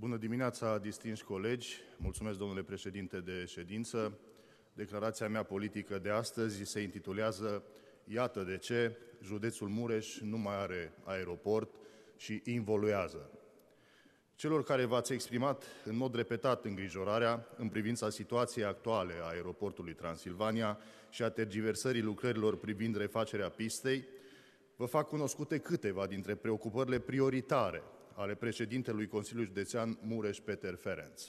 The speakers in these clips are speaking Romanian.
Bună dimineața, distinși colegi! Mulțumesc, domnule președinte, de ședință. Declarația mea politică de astăzi se intitulează Iată de ce județul Mureș nu mai are aeroport și involuează. Celor care v-ați exprimat în mod repetat îngrijorarea în privința situației actuale a aeroportului Transilvania și a tergiversării lucrărilor privind refacerea pistei, vă fac cunoscute câteva dintre preocupările prioritare ale președintelui Consiliului Județean Mureș Peter Ferenț.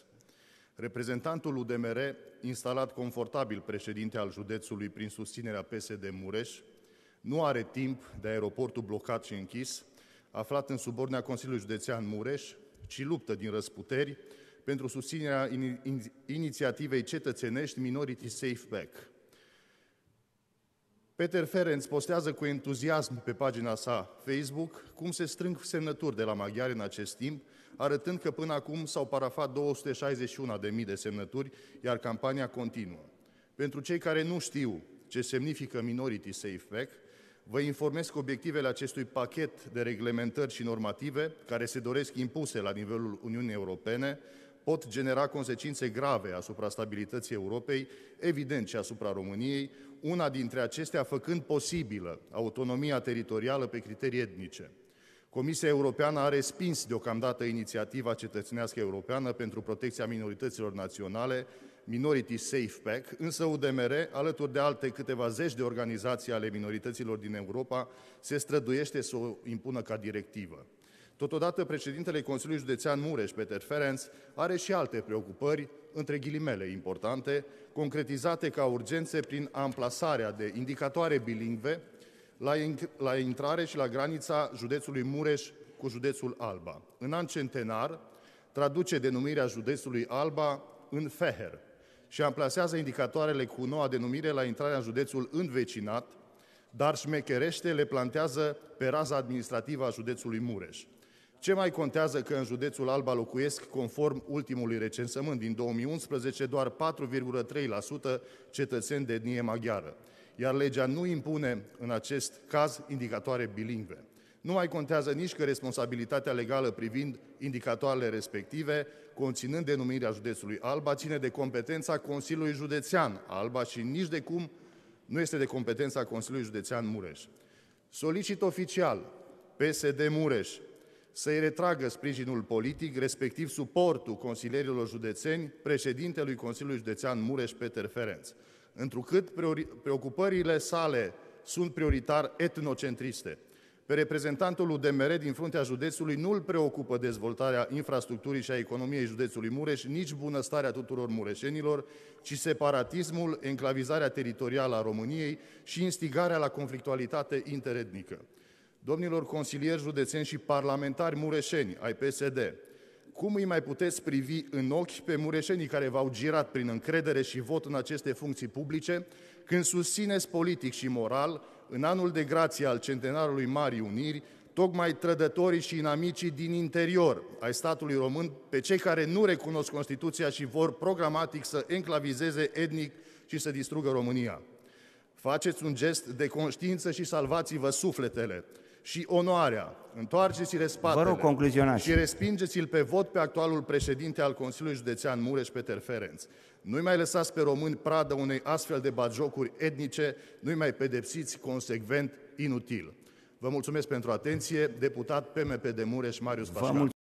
Reprezentantul UDMR, instalat confortabil președinte al județului prin susținerea PSD Mureș, nu are timp de aeroportul blocat și închis, aflat în subordinea Consiliului Județean Mureș, ci luptă din răsputeri pentru susținerea in- inițiativei cetățenești Minority Safe Back – Peter Ferenc postează cu entuziasm pe pagina sa Facebook cum se strâng semnături de la maghiari în acest timp, arătând că până acum s-au parafat 261.000 de semnături, iar campania continuă. Pentru cei care nu știu ce semnifică Minority Safe Pack, vă informez că obiectivele acestui pachet de reglementări și normative, care se doresc impuse la nivelul Uniunii Europene, pot genera consecințe grave asupra stabilității Europei, evident și asupra României, una dintre acestea făcând posibilă autonomia teritorială pe criterii etnice. Comisia Europeană a respins deocamdată inițiativa cetățenească europeană pentru protecția minorităților naționale, Minority Safe Pack, însă UDMR, alături de alte câteva zeci de organizații ale minorităților din Europa, se străduiește să o impună ca directivă. Totodată, președintele Consiliului Județean Mureș, Peter Ferenc, are și alte preocupări, între ghilimele importante, concretizate ca urgențe prin amplasarea de indicatoare bilingve la, la intrare și la granița județului Mureș cu județul Alba. În an centenar, traduce denumirea județului Alba în Feher și amplasează indicatoarele cu noua denumire la intrarea în județul învecinat, dar șmecherește le plantează pe raza administrativă a județului Mureș. Ce mai contează că în județul Alba locuiesc, conform ultimului recensământ din 2011, doar 4,3% cetățeni de etnie maghiară, iar legea nu impune în acest caz indicatoare bilingve. Nu mai contează nici că responsabilitatea legală privind indicatoarele respective, conținând denumirea județului Alba, ține de competența Consiliului Județean Alba și nici de cum nu este de competența Consiliului Județean Mureș. Solicit oficial PSD Mureș să-i retragă sprijinul politic, respectiv suportul consilierilor județeni, președintelui Consiliului Județean Mureș Peter Ferenț, întrucât preocupările sale sunt prioritar etnocentriste. Pe reprezentantul UDMR din fruntea județului nu îl preocupă dezvoltarea infrastructurii și a economiei județului Mureș, nici bunăstarea tuturor mureșenilor, ci separatismul, enclavizarea teritorială a României și instigarea la conflictualitate interetnică. Domnilor consilieri județeni și parlamentari mureșeni ai PSD, cum îi mai puteți privi în ochi pe mureșenii care v-au girat prin încredere și vot în aceste funcții publice, când susțineți politic și moral, în anul de grație al centenarului Marii Uniri, tocmai trădătorii și inamicii din interior ai statului român, pe cei care nu recunosc Constituția și vor programatic să enclavizeze etnic și să distrugă România. Faceți un gest de conștiință și salvați-vă sufletele și onoarea. Întoarceți-le spatele Vă rog, concluzionați. și respingeți-l pe vot pe actualul președinte al Consiliului Județean Mureș, Peter Ferenț. Nu-i mai lăsați pe români pradă unei astfel de bagiocuri etnice, nu-i mai pedepsiți consecvent inutil. Vă mulțumesc pentru atenție, deputat PMP de Mureș, Marius Pașcal.